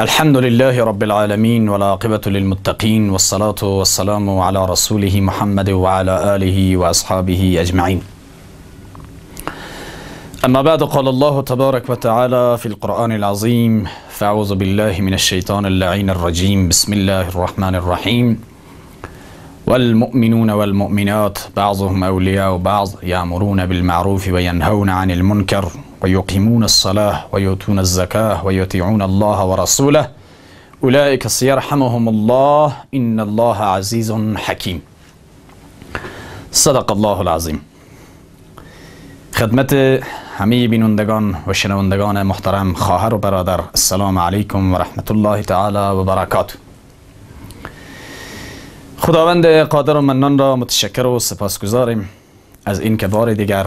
الحمد لله رب العالمين والعاقبة للمتقين والصلاة والسلام على رسوله محمد وعلى آله وأصحابه أجمعين أما بعد قال الله تبارك وتعالى في القرآن العظيم فأعوذ بالله من الشيطان اللعين الرجيم بسم الله الرحمن الرحيم والمؤمنون والمؤمنات بعضهم أولياء بعض يأمرون بالمعروف وينهون عن المنكر و یقیمون الصلاة و یوتون الزکاه الله ورسوله رسوله سيرحمهم الله ان الله عزيز حكيم صدق الله العظيم خدمت همه بینندگان و شنوندگان محترم خواهر و برادر السلام علیکم و رحمت الله تعالی و برکاته خداوند قادر و منان را متشکر و سپاسگزاریم از این که بار دیگر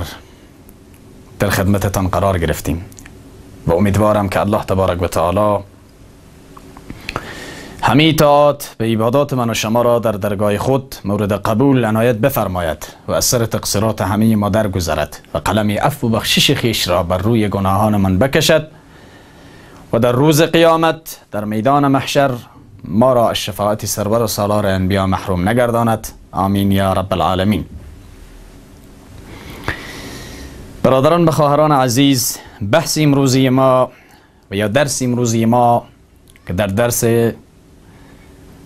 در خدمتتان قرار گرفتیم و امیدوارم که الله تبارک و تعالی همه به عبادات من و شما را در درگاه خود مورد قبول عنایت بفرماید و اثر تقصیرات همه ما درگذرد و قلم عفو و بخشش خیش را بر روی گناهان من بکشد و در روز قیامت در میدان محشر ما را از شفاعت سرور و سالار انبیا محروم نگرداند آمین یا رب العالمین برادران و خواهران عزیز بحث امروزی ما و یا درس امروزی ما که در درس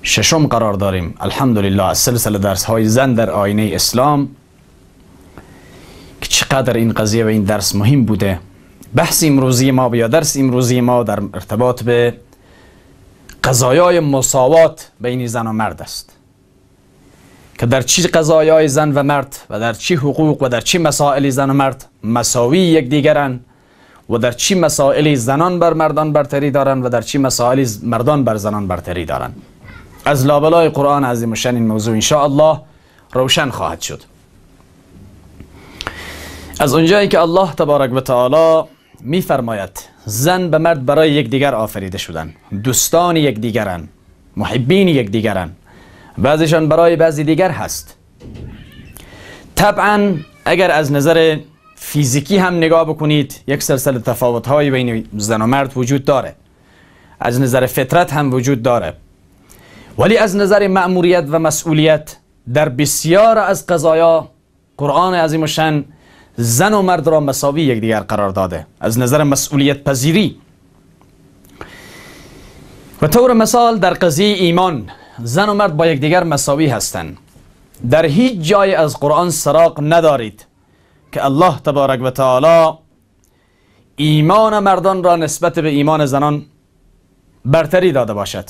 ششم قرار داریم الحمدلله از سلسله درس های زن در آینه اسلام که چقدر این قضیه و این درس مهم بوده بحث امروزی ما و یا درس امروزی ما در ارتباط به قضایای مساوات بین زن و مرد است که در چی قضایای زن و مرد و در چی حقوق و در چی مسائلی زن و مرد مساوی یکدیگرند و در چی مسائلی زنان بر مردان برتری دارند و در چی مسائل مردان بر زنان برتری دارن. از لابلای قرآن عظیم و این موضوع ان الله روشن خواهد شد از اونجایی که الله تبارک و تعالی میفرماید زن به مرد برای یکدیگر آفریده شدن دوستان یکدیگرند محبین یکدیگرند بعضشان برای بعضی دیگر هست طبعا اگر از نظر فیزیکی هم نگاه بکنید یک سلسله تفاوت بین زن و مرد وجود داره از نظر فطرت هم وجود داره ولی از نظر مأموریت و مسئولیت در بسیار از قضایا قرآن عظیم شن زن و مرد را مساوی یکدیگر قرار داده از نظر مسئولیت پذیری و طور مثال در قضیه ایمان زن و مرد با یکدیگر مساوی هستند در هیچ جای از قرآن سراق ندارید که الله تبارک و تعالی ایمان مردان را نسبت به ایمان زنان برتری داده باشد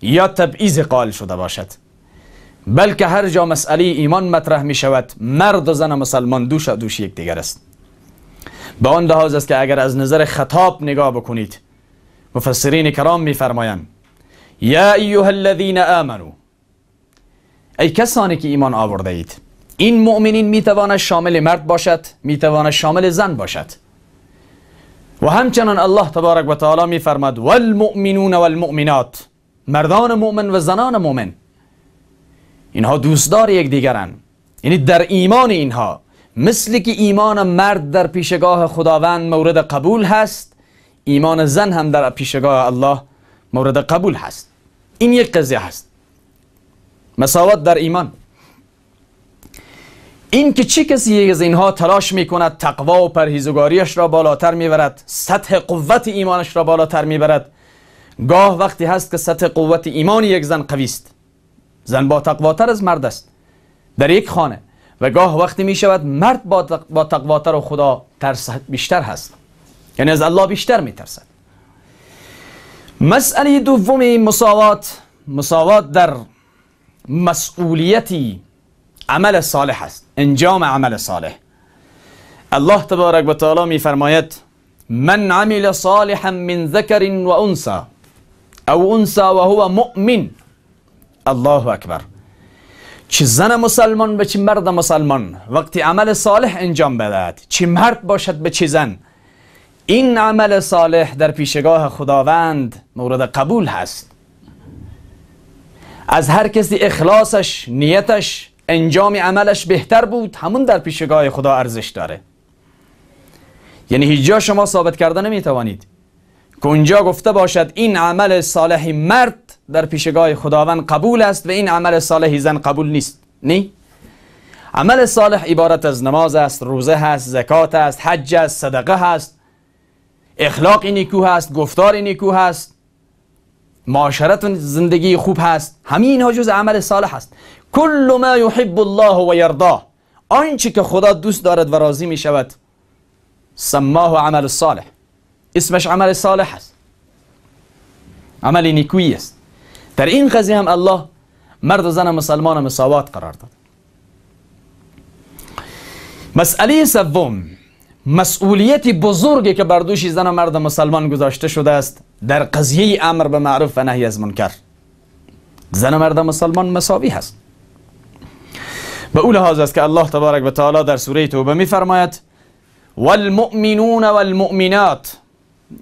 یا تبعیض قائل شده باشد بلکه هر جا مسئله ایمان مطرح می شود مرد و زن مسلمان دوش دوش یکدیگر است به آن لحاظ است که اگر از نظر خطاب نگاه بکنید مفسرین کرام می فرمایند، یا ایها الذین آمنو ای کسانی که ایمان آورده اید این مؤمنین میتواند شامل مرد باشد میتواند شامل زن باشد و همچنان الله تبارک و تعالی میفرماد والمؤمنون والمؤمنات مردان مؤمن و زنان مؤمن اینها دوستدار یکدیگرند یعنی در ایمان اینها مثل که ایمان مرد در پیشگاه خداوند مورد قبول هست ایمان زن هم در پیشگاه الله مورد قبول هست این یک قضیه هست مساوات در ایمان این که چه کسی از اینها تلاش کند تقوا و پرهیزگاریش را بالاتر میبرد سطح قوت ایمانش را بالاتر میبرد گاه وقتی هست که سطح قوت ایمان یک زن قوی است زن با تقواتر از مرد است در یک خانه و گاه وقتی می شود مرد با تقواتر و خدا ترس بیشتر هست یعنی از الله بیشتر میترسد مسئله دوم مساوات مساوات در مسئولیتی عمل صالح است انجام عمل صالح الله تبارک و تعالی فرماید من عمل صالحا من ذکر و انسا او انسا و هو مؤمن الله اکبر چه زن مسلمان به چه مرد مسلمان وقتی عمل صالح انجام بدهد چه مرد باشد به چه زن این عمل صالح در پیشگاه خداوند مورد قبول هست از هر کسی اخلاصش نیتش انجام عملش بهتر بود همون در پیشگاه خدا ارزش داره یعنی هیچ جا شما ثابت کرده نمیتوانید اونجا گفته باشد این عمل صالح مرد در پیشگاه خداوند قبول است و این عمل صالح زن قبول نیست نی؟ عمل صالح عبارت از نماز است روزه است، زکات است حج است صدقه هست اخلاق نیکو هست گفتار نیکو هست معاشرت زندگی خوب هست همین اینها جز عمل صالح هست کل ما یحب الله و یرضاه آنچه که خدا دوست دارد و راضی می شود سماه عمل صالح اسمش عمل صالح است عمل نیکویی است در این قضیه هم الله مرد و زن مسلمان مساوات قرار داد مسئله سوم مسئولیت بزرگی که بر دوش زن و مرد مسلمان گذاشته شده است در قضیه امر به معروف و نهی از منکر زن و مرد مسلمان مساوی هست به اول لحاظ است که الله تبارک و تعالی در سوره توبه فرماید والمؤمنون والمؤمنات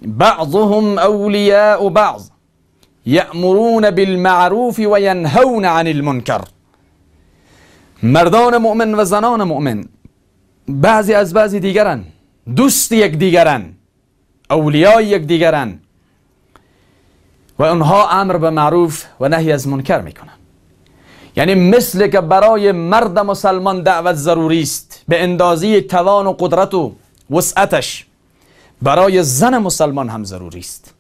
بعضهم اولیاء بعض یأمرون بالمعروف و ینهون عن المنکر مردان مؤمن و زنان مؤمن بعضی از بعضی دیگرند دوست یک دیگرن اولیای یک دیگرن و اونها امر به معروف و نهی از منکر میکنن یعنی مثل که برای مرد مسلمان دعوت ضروری است به اندازه توان و قدرت و وسعتش برای زن مسلمان هم ضروری است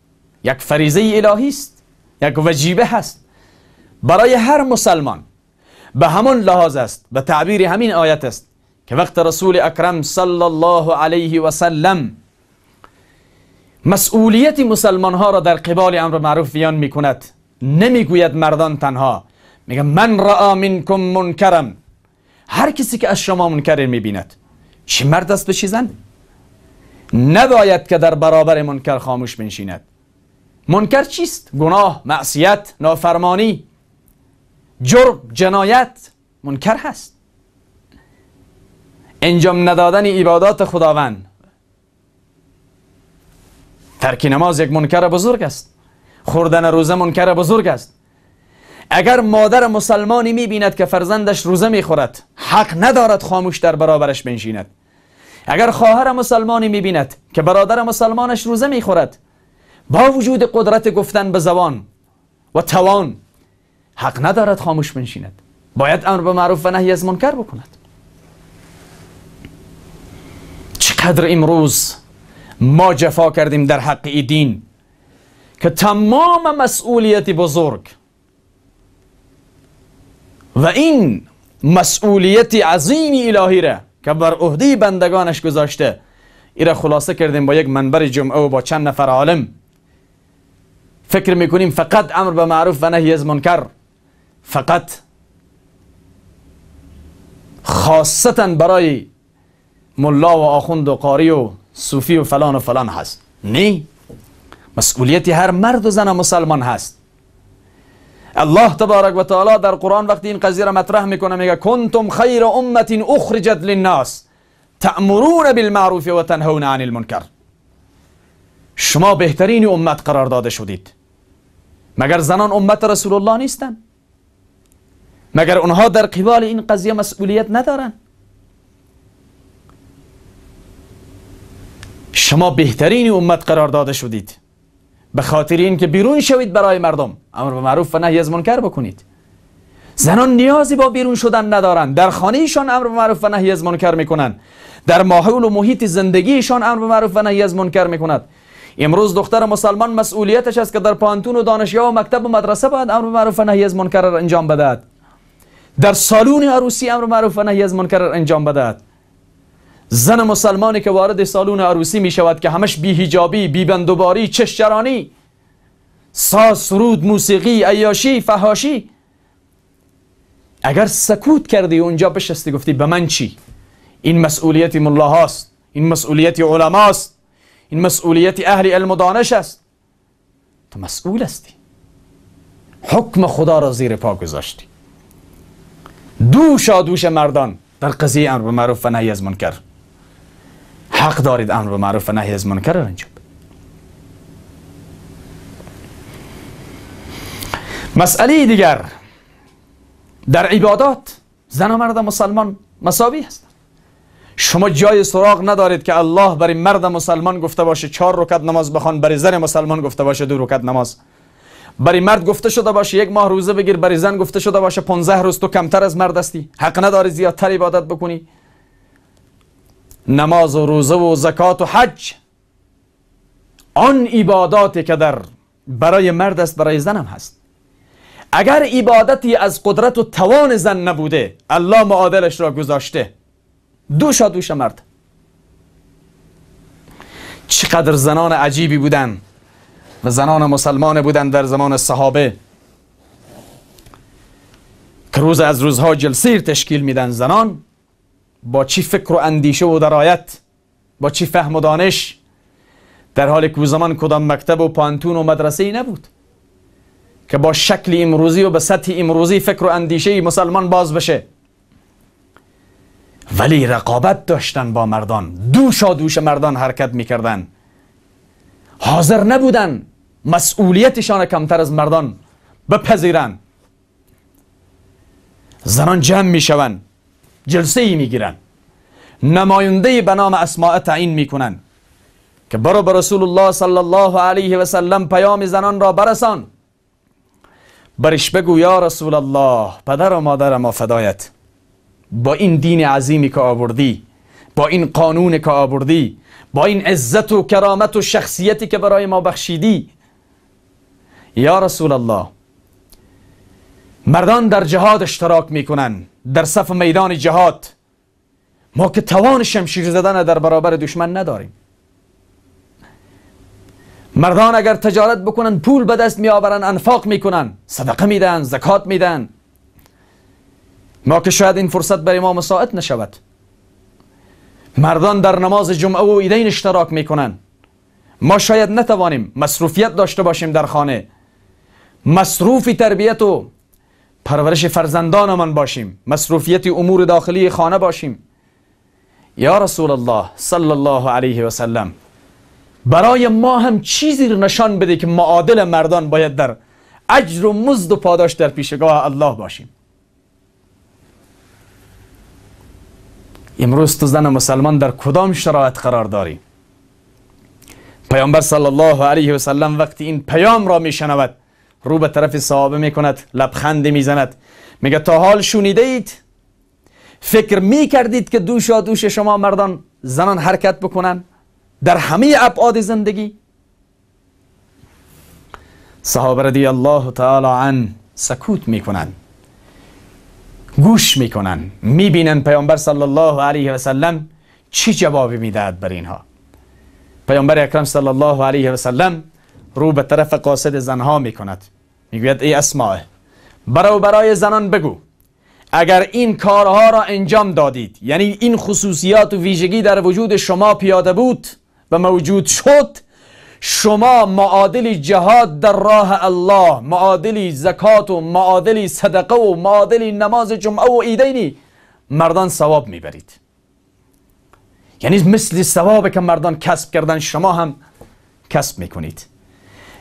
یک فریضه الهی است یک وجیبه هست برای هر مسلمان به همون لحاظ است به تعبیر همین آیت است که وقت رسول اکرم صلی الله علیه و سلم مسئولیت مسلمان ها را در قبال امر معروف بیان می کند مردان تنها میگه من را منکم منکرم هر کسی که از شما منکر می بیند چه مرد است به چی زن نباید که در برابر منکر خاموش بنشیند منکر چیست گناه معصیت نافرمانی جرم جنایت منکر هست انجام ندادن عبادات خداوند ترک نماز یک منکر بزرگ است خوردن روزه منکر بزرگ است اگر مادر مسلمانی بیند که فرزندش روزه میخورد حق ندارد خاموش در برابرش بنشیند اگر خواهر مسلمانی بیند که برادر مسلمانش روزه میخورد با وجود قدرت گفتن به زبان و توان حق ندارد خاموش بنشیند باید امر به معروف و نهی از منکر بکند قدر امروز ما جفا کردیم در حق دین که تمام مسئولیت بزرگ و این مسئولیت عظیم الهی را که بر عهده بندگانش گذاشته ای را خلاصه کردیم با یک منبر جمعه و با چند نفر عالم فکر میکنیم فقط امر به معروف و نهی از منکر فقط خاصتا برای ملا و آخوند و قاری و صوفی و فلان و فلان هست نه مسئولیت هر مرد و زن مسلمان هست الله تبارک و تعالی در قرآن وقتی این قضیه را مطرح میکنه میگه کنتم خیر امت اخرجت للناس تأمرون بالمعروف و تنهون عن المنکر شما بهترین امت قرار داده شدید مگر زنان امت رسول الله نیستن مگر اونها در قبال این قضیه مسئولیت ندارن شما بهترین امت قرار داده شدید به خاطر اینکه بیرون شوید برای مردم امر به معروف و نهی از منکر بکنید زنان نیازی با بیرون شدن ندارند در خانهشان امر به معروف و نهی از منکر میکنند در ماحول و محیط زندگیشان امر به معروف و نهی از منکر میکند امروز دختر مسلمان مسئولیتش است که در پانتون و دانشگاه و مکتب و مدرسه باید امر به معروف و نهی از منکر را انجام بدهد در سالون عروسی امر به معروف و نهی از منکر انجام بدهد زن مسلمانی که وارد سالون عروسی می شود که همش بی هیجابی، بی بندوباری چشچرانی ساز سرود موسیقی عیاشی فهاشی اگر سکوت کردی اونجا بشستی گفتی به من چی این مسئولیت مله هاست این مسئولیت علماست این مسئولیت اهل علم و دانش است تو مسئول هستی حکم خدا را زیر پا گذاشتی دوشا دوش مردان در قضیه امر به معروف و نهی از منکر حق دارید امر به معروف و نهی از منکر را انجام مسئله دیگر در عبادات زن و مرد مسلمان مساوی هستند شما جای سراغ ندارید که الله برای مرد مسلمان گفته باشه چهار رکعت نماز بخوان برای زن مسلمان گفته باشه دو رکعت نماز برای مرد گفته شده باشه یک ماه روزه بگیر برای زن گفته شده باشه 15 روز تو کمتر از مرد هستی حق نداری زیادتر عبادت بکنی نماز و روزه و زکات و حج آن عباداتی که در برای مرد است برای زن هم هست اگر عبادتی از قدرت و توان زن نبوده الله معادلش را گذاشته دوشا دوش مرد چقدر زنان عجیبی بودن و زنان مسلمان بودند در زمان صحابه که روز از روزها جلسیر تشکیل میدن زنان با چی فکر و اندیشه و درایت با چی فهم و دانش در حال که زمان کدام مکتب و پانتون و مدرسه ای نبود که با شکل امروزی و به سطح امروزی فکر و اندیشه مسلمان باز بشه ولی رقابت داشتن با مردان دوشا دوش مردان حرکت میکردن حاضر نبودن مسئولیتشان کمتر از مردان بپذیرن زنان جمع میشوند جلسه ای میگیرن نماینده به نام اسماء تعیین میکنن که برو به رسول الله صلی الله علیه و سلم پیام زنان را برسان برش بگو یا رسول الله پدر و مادر ما فدایت با این دین عظیمی که آوردی با این قانون که آوردی با این عزت و کرامت و شخصیتی که برای ما بخشیدی یا رسول الله مردان در جهاد اشتراک میکنن در صف میدان جهاد ما که توان شمشیر زدن در برابر دشمن نداریم مردان اگر تجارت بکنن پول به دست میآورن انفاق میکنن صدقه میدن زکات میدن ما که شاید این فرصت برای ما مساعد نشود مردان در نماز جمعه و ایدین اشتراک میکنن ما شاید نتوانیم مصروفیت داشته باشیم در خانه مصروفی تربیت و پرورش فرزندانمان باشیم مصروفیت امور داخلی خانه باشیم یا رسول الله صلی الله علیه و سلم برای ما هم چیزی رو نشان بده که معادل مردان باید در اجر و مزد و پاداش در پیشگاه الله باشیم امروز تو زن مسلمان در کدام شرایط قرار داری پیامبر صلی الله علیه و سلم وقتی این پیام را میشنود رو به طرف صحابه میکند لبخند میزند میگه تا حال شنیده اید فکر میکردید که دوشا دوش شما مردان زنان حرکت بکنن در همه ابعاد زندگی صحابه رضی الله تعالی عن سکوت میکنن گوش میکنن میبینن پیامبر صلی الله علیه و سلم چی جوابی میدهد بر اینها پیامبر اکرم صلی الله علیه و سلم رو به طرف قاصد زنها میکند میگوید ای اسماء برو برای زنان بگو اگر این کارها را انجام دادید یعنی این خصوصیات و ویژگی در وجود شما پیاده بود و موجود شد شما معادل جهاد در راه الله معادل زکات و معادل صدقه و معادل نماز جمعه و ایدینی مردان ثواب میبرید یعنی مثل ثواب که مردان کسب کردن شما هم کسب میکنید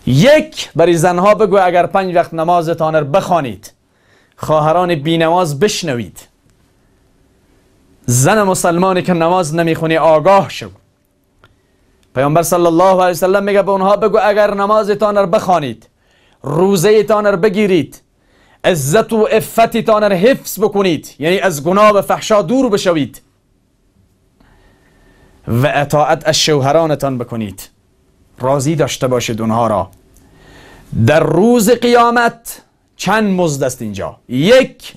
یک برای زنها بگو اگر پنج وقت نمازتان را بخوانید خواهران بینماز بشنوید زن مسلمانی که نماز نمیخونی آگاه شو پیامبر صلی الله علیه وسلم میگه به اونها بگو اگر نمازتان را بخوانید روزه تان را بگیرید عزت و تان را حفظ بکنید یعنی از گناه و فحشا دور بشوید و اطاعت از شوهرانتان بکنید راضی داشته باشید اونها را در روز قیامت چند مزد است اینجا یک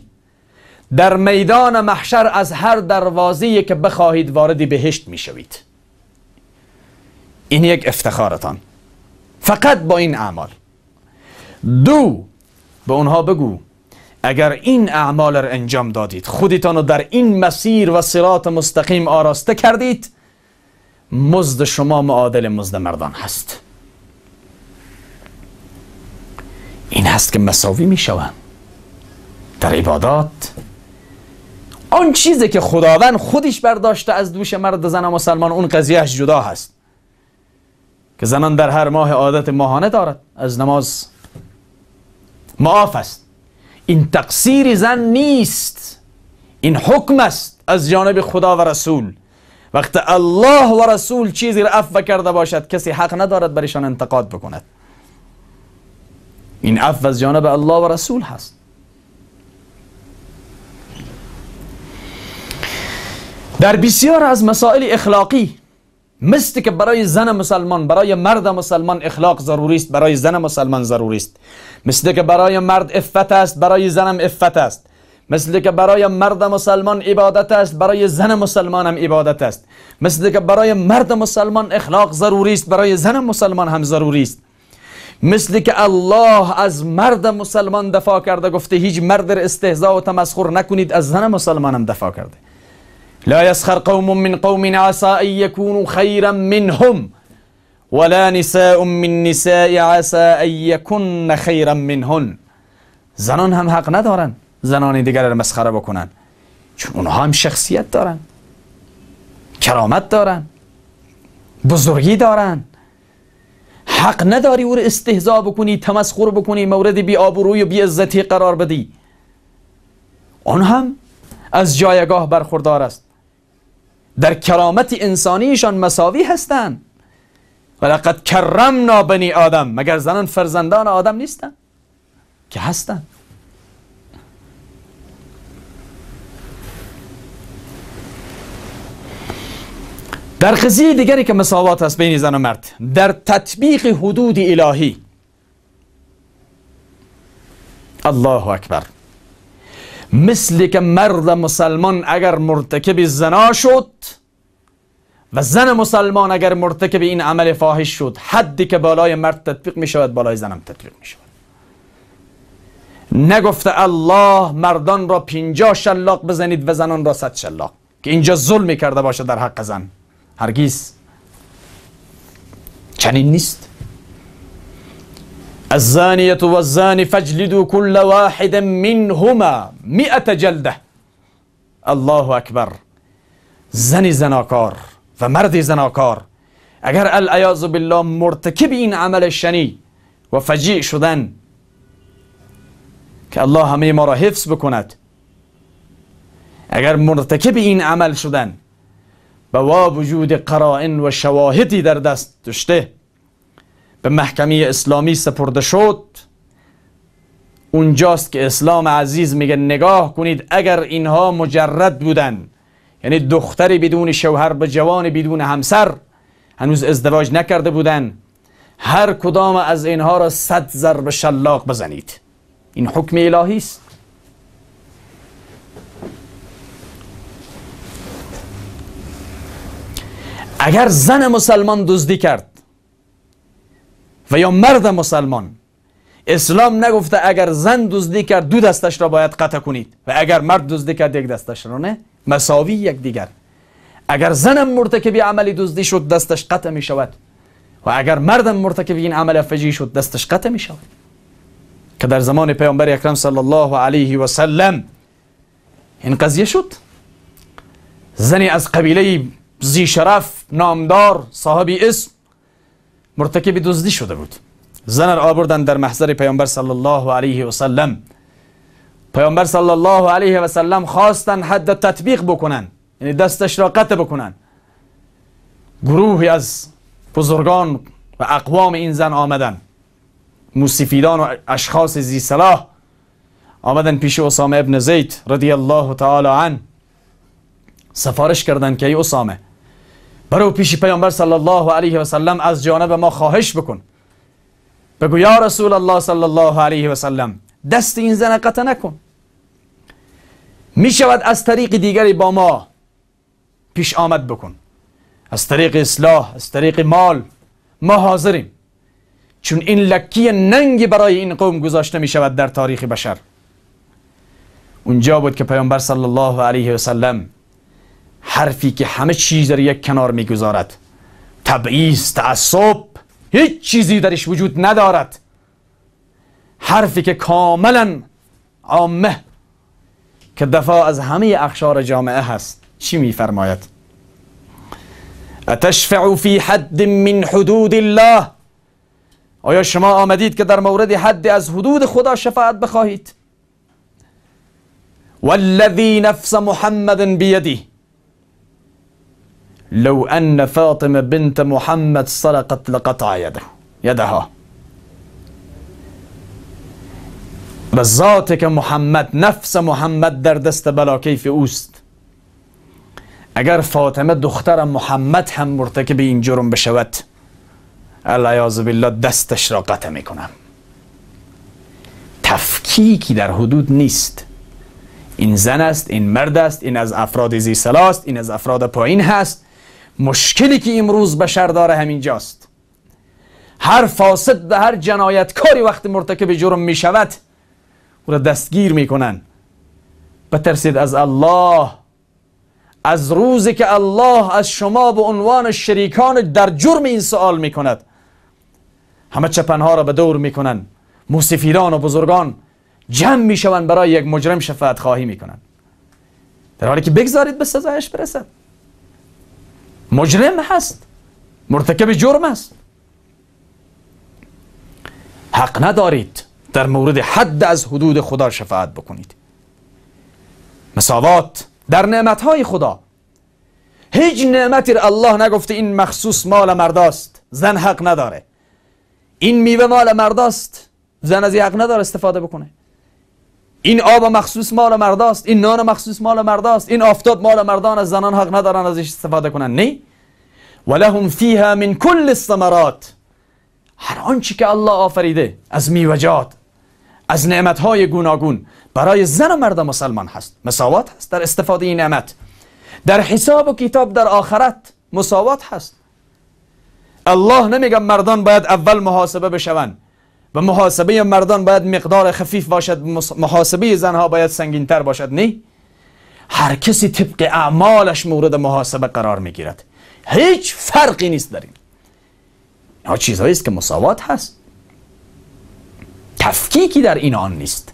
در میدان محشر از هر دروازی که بخواهید وارد بهشت می شوید این یک افتخارتان فقط با این اعمال دو به اونها بگو اگر این اعمال را انجام دادید خودتان را در این مسیر و صراط مستقیم آراسته کردید مزد شما معادل مزد مردان هست این هست که مساوی می شوند در عبادات آن چیزی که خداوند خودش برداشته از دوش مرد زن مسلمان اون قضیهش جدا هست که زنان در هر ماه عادت ماهانه دارد از نماز معاف است این تقصیر زن نیست این حکم است از جانب خدا و رسول وقتی الله و رسول چیزی را عفو کرده باشد کسی حق ندارد برایشان انتقاد بکند این عفو از جانب الله و رسول هست در بسیار از مسائل اخلاقی مثل که برای زن مسلمان برای مرد مسلمان اخلاق ضروری است برای زن مسلمان ضروری است مثل که برای مرد افت است برای زنم افت است مثل که برای مرد مسلمان عبادت است برای زن مسلمان هم عبادت است مثل که برای مرد مسلمان اخلاق ضروری است برای زن مسلمان هم ضروری است مثل که الله از مرد مسلمان دفاع کرده گفته هیچ مرد را استهزا و تمسخر نکنید از زن مسلمان هم دفاع کرده لا يسخر قوم من قوم عسى ان يكونوا خيرا منهم ولا نساء من نساء عسى ان يكن خيرا منهن زنان هم حق ندارند زنان دیگر رو مسخره بکنن چون اونها هم شخصیت دارن کرامت دارن بزرگی دارن حق نداری او رو استهزا بکنی تمسخر بکنی مورد بی آبروی و بی عزتی قرار بدی اون هم از جایگاه برخوردار است در کرامت انسانیشان مساوی هستند ولقد کرمنا بنی آدم مگر زنان فرزندان آدم نیستن که هستن در قضیه دیگری که مساوات است بین زن و مرد در تطبیق حدود الهی الله اکبر مثل که مرد مسلمان اگر مرتکب زنا شد و زن مسلمان اگر مرتکب این عمل فاحش شد حدی که بالای مرد تطبیق می شود بالای زنم تطبیق می شود نگفته الله مردان را پینجا شلاق بزنید و زنان را صد شلاق که اینجا ظلمی کرده باشه در حق زن هرگیز چنین نیست الزانية والزاني فاجلدوا كل واحد منهما مئة جلدة الله أكبر زن زناكار و مرد زناکار اگر العیاذ بالله مرتکب این عمل شنی و فجیع شدن که الله همه ما را حفظ بکند اگر مرتکب این عمل شدن و با وجود قرائن و شواهدی در دست داشته به محکمه اسلامی سپرده شد اونجاست که اسلام عزیز میگه نگاه کنید اگر اینها مجرد بودن یعنی دختری بدون شوهر به جوان بدون همسر هنوز ازدواج نکرده بودن هر کدام از اینها را صد ضرب شلاق بزنید این حکم الهی است اگر زن مسلمان دزدی کرد و یا مرد مسلمان اسلام نگفته اگر زن دزدی کرد دو دستش را باید قطع کنید و اگر مرد دزدی کرد یک دستش را نه مساوی یک دیگر اگر زنم مرتکب عملی دزدی شد دستش قطع می شود و اگر مردم مرتکب این عمل فجی شد دستش قطع می شود که در زمان پیامبر اکرم صلی الله علیه و سلم این قضیه شد زنی از قبیله زی شرف نامدار صاحب اسم مرتکب دزدی شده بود زن را آوردن در محضر پیامبر صلی الله علیه و سلم پیامبر صلی الله علیه و سلم خواستن حد تطبیق بکنن یعنی دستش را قطع بکنن گروهی از بزرگان و اقوام این زن آمدن موسیفیدان و اشخاص زی صلاح آمدن پیش اسامه ابن زید رضی الله تعالی عنه سفارش کردند که ای اسامه برو پیش پیامبر صلی الله علیه و سلم از جانب ما خواهش بکن بگو یا رسول الله صلی الله علیه و سلم دست این زن قطع نکن می شود از طریق دیگری با ما پیش آمد بکن از طریق اصلاح از طریق مال ما حاضریم چون این لکی ننگی برای این قوم گذاشته می شود در تاریخ بشر اونجا بود که پیامبر صلی الله علیه و سلم حرفی که همه چیز در یک کنار میگذارد تبعیض تعصب هیچ چیزی درش وجود ندارد حرفی که کاملا عامه که دفاع از همه اخشار جامعه هست چی میفرماید اتشفع فی حد من حدود الله آیا شما آمدید که در مورد حد از حدود خدا شفاعت بخواهید والذی نفس محمد بیدی لو أن فاطمة بنت محمد سرقت لقطع يده يدها و که محمد نفس محمد در دست بلا کیف اوست اگر فاطمه دختر محمد هم مرتکب این جرم بشود العیاذ بالله دستش را قطع میکنم تفکیکی در حدود نیست این زن است این مرد است این از افراد زی است این از افراد پایین هست مشکلی که امروز بشر داره همینجاست هر فاسد و هر جنایتکاری وقتی مرتکب جرم می شود او را دستگیر میکنن بترسید از الله از روزی که الله از شما به عنوان شریکان در جرم این سوال میکند همه چپنها را به دور میکنن موسیفیران و بزرگان جمع میشوند برای یک مجرم شفاعت خواهی میکنن در حالی که بگذارید به سزایش برسد مجرم هست مرتکب جرم است حق ندارید در مورد حد از حدود خدا شفاعت بکنید مساوات در های خدا هیچ نعمتی را الله نگفته این مخصوص مال مرداست زن حق نداره این میوه مال مرداست زن از حق نداره استفاده بکنه این آب مخصوص مال مرداست این نان مخصوص مال مرداست این آفتاب مال مردان از زنان حق ندارن ازش استفاده کنن نه و لهم فیها من کل الثمرات هر آنچه که الله آفریده از میوجات از نعمتهای گوناگون برای زن و مرد مسلمان هست مساوات هست در استفاده این نعمت در حساب و کتاب در آخرت مساوات هست الله نمیگه مردان باید اول محاسبه بشوند و محاسبه مردان باید مقدار خفیف باشد محاسبه زنها باید سنگینتر باشد نه هر کسی طبق اعمالش مورد محاسبه قرار میگیرد هیچ فرقی نیست در این اینها چیزهایی است که مساوات هست تفکیکی در این آن نیست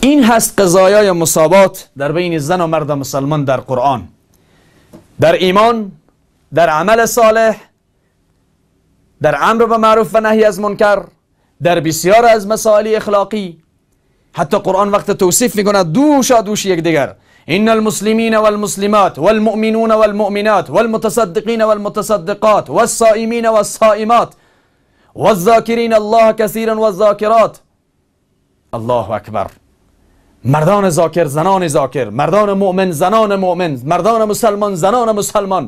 این هست قضایای مساوات در بین زن و مرد مسلمان در قرآن در ایمان در عمل صالح در امر به معروف و نهی از منکر در بسیار از مسائل اخلاقی حتی قرآن وقت توصیف میکند دوشا دوش یکدیگر إن المسلمين والمسلمات والمؤمنون والمؤمنات والمتصدقين والمتصدقات والصائمين والصائمات والذاكرين الله كثيرا والذاكرات الله اکبر مردان ذاکر زنان ذاکر مردان مؤمن زنان مؤمن مردان مسلمان زنان مسلمان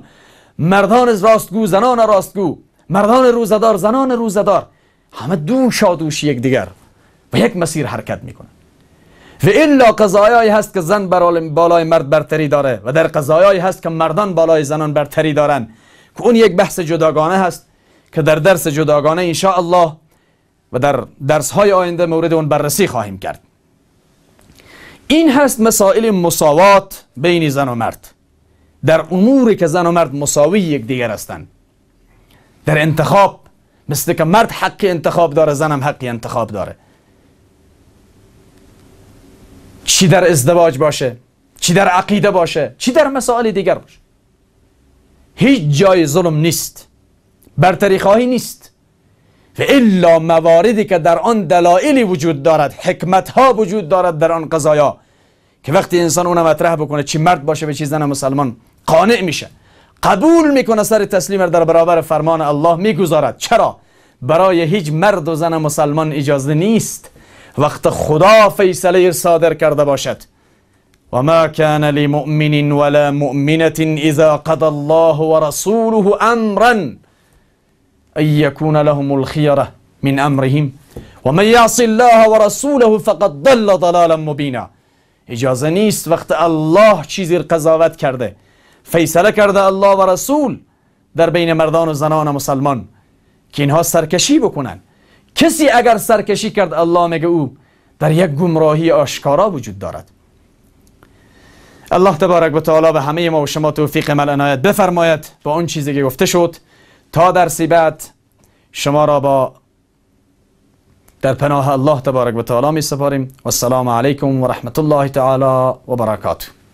مردان راستگو زنان راستگو مردان روزدار زنان روزدار همه شادوش یک دیگر و یک مسیر حرکت میکنن و الا قضایایی هست که زن بر بالای مرد برتری داره و در قضایایی هست که مردان بالای زنان برتری دارن که اون یک بحث جداگانه هست که در درس جداگانه ان الله و در درس های آینده مورد اون بررسی خواهیم کرد این هست مسائل مساوات بین زن و مرد در اموری که زن و مرد مساوی یکدیگر هستند در انتخاب مثل که مرد حق انتخاب داره زنم هم حق انتخاب داره چی در ازدواج باشه چی در عقیده باشه چی در مسائل دیگر باشه هیچ جای ظلم نیست برتری خواهی نیست و الا مواردی که در آن دلایلی وجود دارد حکمت ها وجود دارد در آن قضایا که وقتی انسان اون مطرح بکنه چی مرد باشه به چی زن مسلمان قانع میشه قبول میکنه سر تسلیم در برابر فرمان الله میگذارد چرا برای هیچ مرد و زن مسلمان اجازه نیست وقت خدا فیصله صادر کرده باشد و ما کان لمؤمن ولا مؤمنة اذا قضى الله ورسوله امرا ان يكون لهم الخيره من امرهم ومن يعص الله ورسوله فقد ضل ضلالا مبینا اجازه نیست وقت الله چیزی قضاوت کرده فیصله کرده الله و رسول در بین مردان و زنان مسلمان که اینها سرکشی بکنن کسی اگر سرکشی کرد الله میگه او در یک گمراهی آشکارا وجود دارد الله تبارک و تعالی به همه ما و شما توفیق عمل بفرماید با اون چیزی که گفته شد تا درسی بعد شما را با در پناه الله تبارک و تعالی می سپاریم و السلام علیکم و رحمت الله تعالی و برکاته